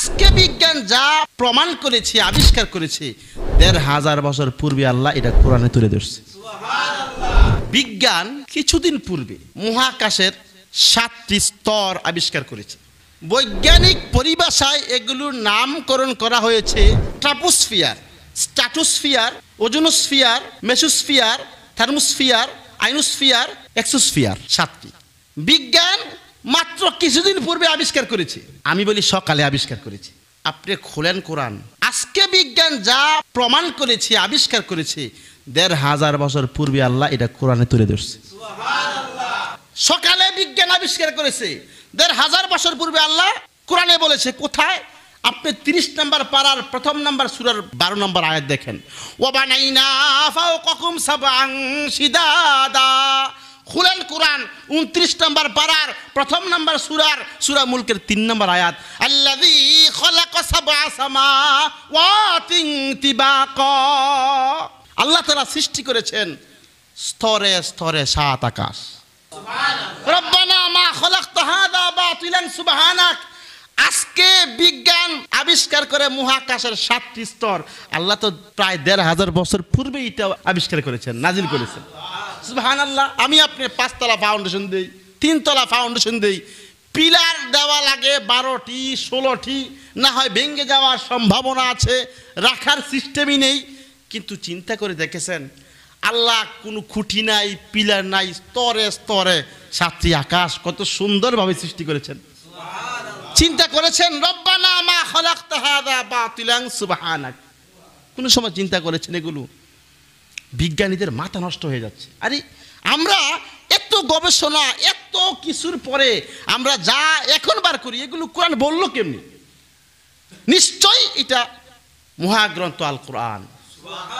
আজকে বিজ্ঞান যা প্রমাণ করেছে আবিষ্কার করেছে দেড় হাজার বছর পূর্বে আল্লাহ এটা কোরআনে তুলে ধরছে বিজ্ঞান কিছুদিন পূর্বে মহাকাশের সাতটি স্তর আবিষ্কার করেছে বৈজ্ঞানিক পরিভাষায় এগুলোর নামকরণ করা হয়েছে troposphere stratosphere ozonosphere mesosphere thermosphere ionosphere exosphere সাতটি বিজ্ঞান মাত্র কিছুদিন পূর্বে আবিষ্কার করেছি আমি বলি সকালে আবিষ্কার করেছি আপনি খোলেন কোরআন আজকে বিজ্ঞান যা প্রমাণ করেছে আবিষ্কার করেছে দেড় হাজার বছর পূর্বে আল্লাহ এটা কোরআনে তুলে ধরছে সকালে বিজ্ঞান আবিষ্কার করেছে দেড় হাজার বছর পূর্বে আল্লাহ কোরআনে বলেছে কোথায় আপনি তিরিশ নম্বর পাড়ার প্রথম নম্বর সুরের বারো নম্বর আয়াত দেখেন ও বানাই না সিদাদা খুলেন কোরআন উনত্রিশ নম্বর পাড়ার প্রথম নম্বর সুরার সুরা মুলকের তিন নম্বর আয়াত আল্লাদি আল্লাহ তারা সৃষ্টি করেছেন স্তরে স্তরে সাত আকাশ রব্বানা মা খলাক তাহাদা বাতিলান সুবহানাক আজকে বিজ্ঞান আবিষ্কার করে মহাকাশের সাতটি স্তর আল্লাহ তো প্রায় দেড় হাজার বছর পূর্বে এটা আবিষ্কার করেছেন নাজিল করেছেন আল্লাহ আমি আপনি পাঁচতলা ফাউন্ডেশন দিই তিনতলা ফাউন্ডেশন দিই পিলার দেওয়া লাগে বারোটি ষোলোটি না হয় ভেঙে যাওয়ার সম্ভাবনা আছে রাখার সিস্টেমই নেই কিন্তু চিন্তা করে দেখেছেন আল্লাহ কোনো খুঁটি নাই পিলার নাই স্তরে স্তরে সাতটি আকাশ কত সুন্দরভাবে সৃষ্টি করেছেন চিন্তা করেছেন রব্বানা মা খলাক্তা হাদা বাতিলাং সুবহানাক কোনো সময় চিন্তা করেছেন এগুলো বিজ্ঞানীদের মাথা নষ্ট হয়ে যাচ্ছে আরে আমরা এত গবেষণা এত কিছুর পরে আমরা যা এখন বার করি এগুলো কোরআন বললো কেমনি নিশ্চয়ই এটা মহাগ্রন্থ আল কোরআন